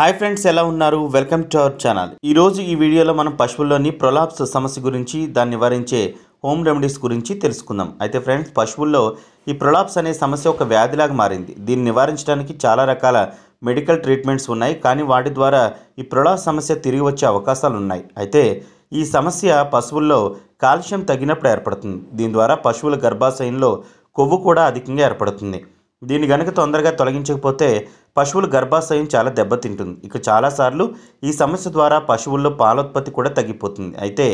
hi friends ఎలా ఉన్నారు welcome to our channel ఈరోజు ఈ వీడియోలో మనం పశువుల్లోని ప్రొలాప్స్ సమస్య గురించి దాన్ని నివారించే హోమ్ రెమెడీస్ గురించి తెలుసుకుందాం అయితే ఫ్రెండ్స్ పశువుల్లో ఈ ప్రొలాప్స్ అనే సమస్య ఒక వ్యాధిలాగా మారింది దీన్ని నివారించడానికి చాలా రకాల మెడికల్ ట్రీట్మెంట్స్ ఉన్నాయి కానీ వాటి ద్వారా ఈ ప్రొలాప్స్ సమస్య తిరిగి వచ్చే అవకాశాలు ఉన్నాయి అయితే ఈ సమస్య పశువుల్లో కాల్షియం తగినప్పుడు ఏర్పడుతుంది దీని ద్వారా పశువుల గర్భాశయంలో కొవ్వు కూడా అధికంగా ఏర్పడుతుంది దీన్ని గనుక తొందరగా తొలగించకపోతే పశువులు గర్భాశయం చాలా దెబ్బతింటుంది ఇక చాలాసార్లు ఈ సమస్య ద్వారా పశువుల్లో పాలోత్పత్తి కూడా తగ్గిపోతుంది అయితే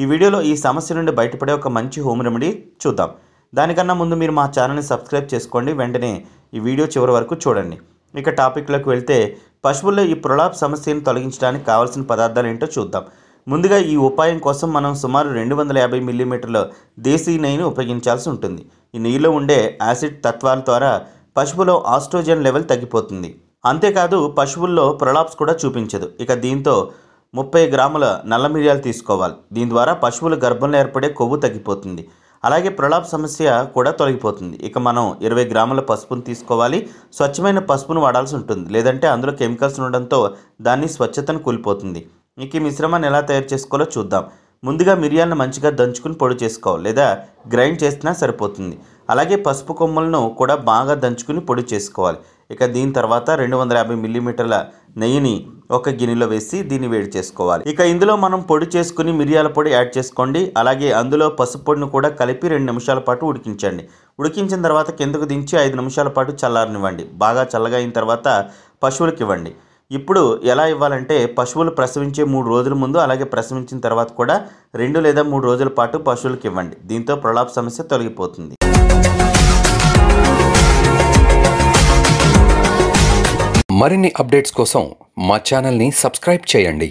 ఈ వీడియోలో ఈ సమస్య నుండి బయటపడే ఒక మంచి హోమ్ రెమెడీ చూద్దాం దానికన్నా ముందు మీరు మా ఛానల్ని సబ్స్క్రైబ్ చేసుకోండి వెంటనే ఈ వీడియో చివరి వరకు చూడండి ఇక టాపిక్లోకి వెళ్తే పశువుల్లో ఈ ప్రొలాప్ సమస్యను తొలగించడానికి కావాల్సిన పదార్థాలు ఏంటో చూద్దాం ముందుగా ఈ ఉపాయం కోసం మనం సుమారు రెండు వందల యాభై మిల్లీమీటర్ల దేశీ నెయ్యిని ఉపయోగించాల్సి ఉంటుంది ఈ నెయ్యిలో ఉండే యాసిడ్ తత్వాల ద్వారా పశువులో ఆస్ట్రోజన్ లెవెల్ తగ్గిపోతుంది అంతేకాదు పశువుల్లో ప్రొలాప్స్ కూడా చూపించదు ఇక దీంతో ముప్పై గ్రాముల నల్ల మిరియాలు తీసుకోవాలి దీని ద్వారా పశువుల గర్భంలో ఏర్పడే కొవ్వు తగ్గిపోతుంది అలాగే ప్రొలాప్ సమస్య కూడా తొలగిపోతుంది ఇక మనం ఇరవై గ్రాముల పసుపును తీసుకోవాలి స్వచ్ఛమైన పసుపును వాడాల్సి ఉంటుంది లేదంటే అందులో కెమికల్స్ ఉండడంతో దాన్ని స్వచ్ఛతను కూలిపోతుంది మీకు ఈ మిశ్రమాన్ని ఎలా తయారు చేసుకోవాలో చూద్దాం ముందుగా మిరియాలను మంచిగా దంచుకుని పొడి చేసుకోవాలి లేదా గ్రైండ్ చేసినా సరిపోతుంది అలాగే పసుపు కొమ్మలను కూడా బాగా దంచుకుని పొడి చేసుకోవాలి ఇక దీని తర్వాత రెండు వందల యాభై మిల్లీమీటర్ల నెయ్యిని ఒక గిన్నెలో వేసి దీన్ని వేడి చేసుకోవాలి ఇక ఇందులో మనం పొడి చేసుకుని మిరియాల పొడి యాడ్ చేసుకోండి అలాగే అందులో పసుపు పొడిని కూడా కలిపి రెండు నిమిషాల పాటు ఉడికించండి ఉడికించిన తర్వాత కిందకు దించి ఐదు నిమిషాల పాటు చల్లారనివ్వండి బాగా చల్లగా అయిన తర్వాత పశువులకు ఇవ్వండి ఇప్పుడు ఎలా ఇవ్వాలంటే పశువులు ప్రసవించే మూడు రోజుల ముందు అలాగే ప్రసవించిన తర్వాత కూడా రెండు లేదా మూడు రోజుల పాటు పశువులకు ఇవ్వండి దీంతో ప్రలాప్ సమస్య తొలగిపోతుంది మరిన్ని అప్డేట్స్ కోసం మా ఛానల్ని సబ్స్క్రైబ్ చేయండి